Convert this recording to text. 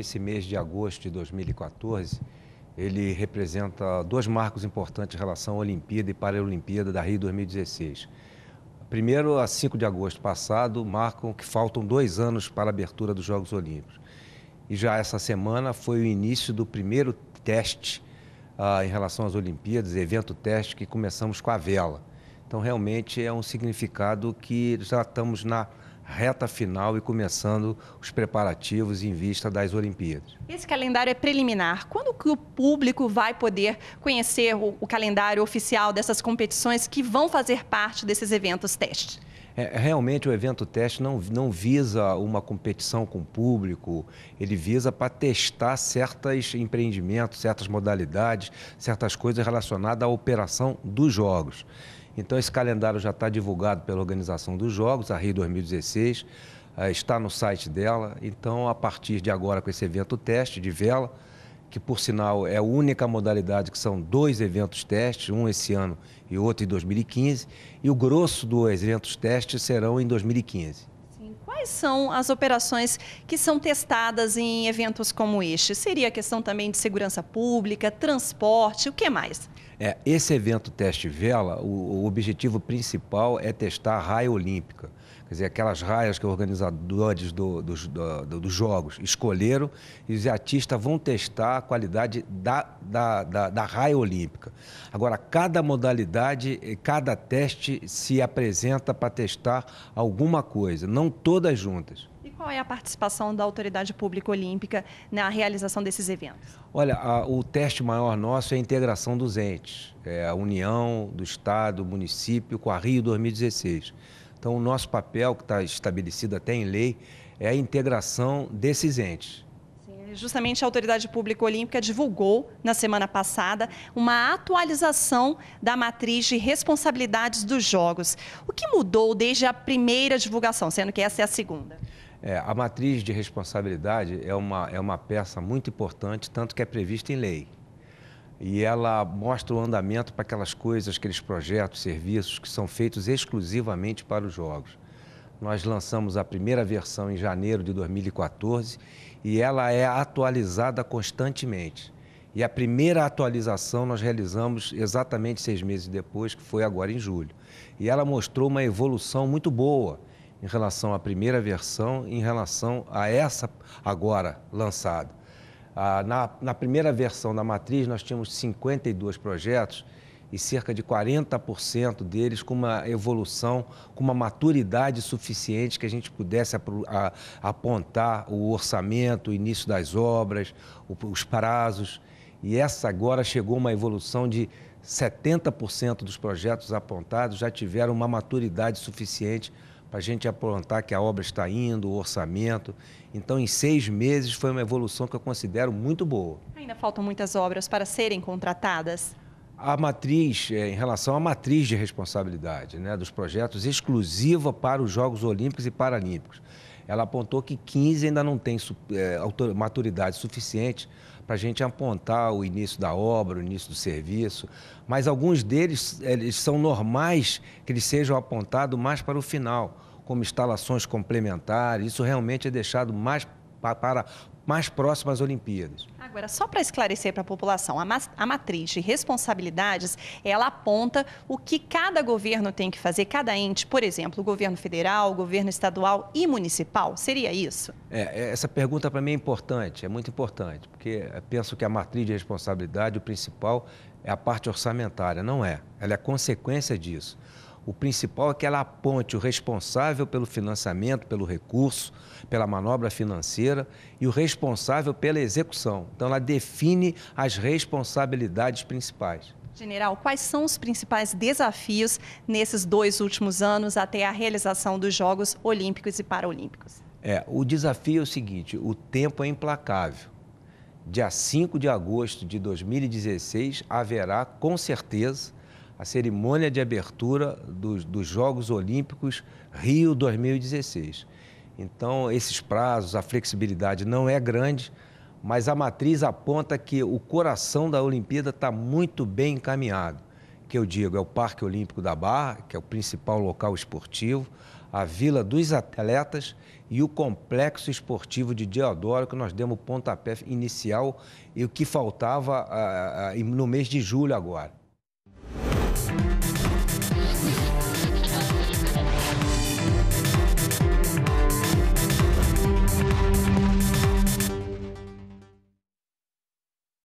Esse mês de agosto de 2014, ele representa dois marcos importantes em relação à Olimpíada e Paralimpíada da Rio 2016. Primeiro, a 5 de agosto passado, marcam que faltam dois anos para a abertura dos Jogos Olímpicos. E já essa semana foi o início do primeiro teste ah, em relação às Olimpíadas, evento teste que começamos com a vela. Então, realmente é um significado que já estamos na reta final e começando os preparativos em vista das Olimpíadas. Esse calendário é preliminar. Quando que o público vai poder conhecer o, o calendário oficial dessas competições que vão fazer parte desses eventos teste? É, realmente o evento teste não, não visa uma competição com o público, ele visa para testar certos empreendimentos, certas modalidades, certas coisas relacionadas à operação dos jogos. Então, esse calendário já está divulgado pela organização dos Jogos, a Rio 2016, eh, está no site dela. Então, a partir de agora, com esse evento teste de vela, que por sinal é a única modalidade que são dois eventos testes, um esse ano e outro em 2015, e o grosso dos eventos testes serão em 2015. Quais são as operações que são testadas em eventos como este? Seria a questão também de segurança pública, transporte, o que mais? É, esse evento teste vela, o, o, objetivo principal é testar a raia olímpica. Quer dizer, aquelas raias que organizadores do, dos, do, do, dos jogos escolheram e os artistas vão testar a qualidade da, da, da, da raia olímpica. Agora, cada modalidade, cada teste se apresenta para testar alguma coisa, não todas juntas. E qual é a participação da autoridade pública olímpica na realização desses eventos? Olha, a, o teste maior nosso é a integração dos entes, é a união do Estado, município com a Rio 2016. Então, o nosso papel, que está estabelecido até em lei, é a integração desses entes justamente a Autoridade Pública Olímpica divulgou na semana passada uma atualização da matriz de responsabilidades dos Jogos. O que mudou desde a primeira divulgação, sendo que essa é a segunda? É, a matriz de responsabilidade é uma, é uma peça muito importante, tanto que é prevista em lei. E ela mostra o andamento para aquelas coisas, aqueles projetos, serviços que são feitos exclusivamente para os jogos. Nós lançamos a primeira versão em janeiro de 2014 e ela é atualizada constantemente. E a primeira atualização nós realizamos exatamente seis meses depois, que foi agora em julho. E ela mostrou uma evolução muito boa em relação à primeira versão, em relação a essa agora lançada. Ah, na, na primeira versão da matriz, nós tínhamos 52 projetos e cerca de 40% deles com uma evolução, com uma maturidade suficiente que a gente pudesse apontar o orçamento, o início das obras, os prazos. E essa agora chegou uma evolução de 70% dos projetos apontados já tiveram uma maturidade suficiente para a gente apontar que a obra está indo, o orçamento. Então, em seis meses, foi uma evolução que eu considero muito boa. Ainda faltam muitas obras para serem contratadas? A matriz, é, em relação à matriz de responsabilidade né, dos projetos exclusiva para os Jogos Olímpicos e Paralímpicos ela apontou que 15 ainda não tem é, maturidade suficiente para a gente apontar o início da obra, o início do serviço, mas alguns deles eles são normais que eles sejam apontados mais para o final, como instalações complementares. Isso realmente é deixado mais para mais próximas às Olimpíadas. Agora, só para esclarecer para a população, a, a matriz de responsabilidades, ela aponta o que cada governo tem que fazer, cada ente, por exemplo, o governo federal, o governo estadual e municipal, seria isso? É, é essa pergunta para mim é importante, é muito importante, porque penso que a matriz de responsabilidade, o principal, é a parte orçamentária, não é. Ela é consequência disso. O principal é que ela aponte o responsável pelo financiamento, pelo recurso, pela manobra financeira e o responsável pela execução. Então, ela define as responsabilidades principais. General, quais são os principais desafios nesses dois últimos anos até a realização dos Jogos Olímpicos e Paralímpicos? É, o desafio é o seguinte: o tempo é implacável. Dia 5 de agosto de 2016 haverá, com certeza, a cerimônia de abertura dos, dos Jogos Olímpicos Rio 2016. Então, esses prazos, a flexibilidade não é grande, mas a matriz aponta que o coração da Olimpíada está muito bem encaminhado. Que eu digo, é o Parque Olímpico da Barra, que é o principal local esportivo, a Vila dos Atletas e o Complexo Esportivo de Deodoro, que nós demos o pontapé inicial e o que faltava ah, ah, ah, no mês de julho agora.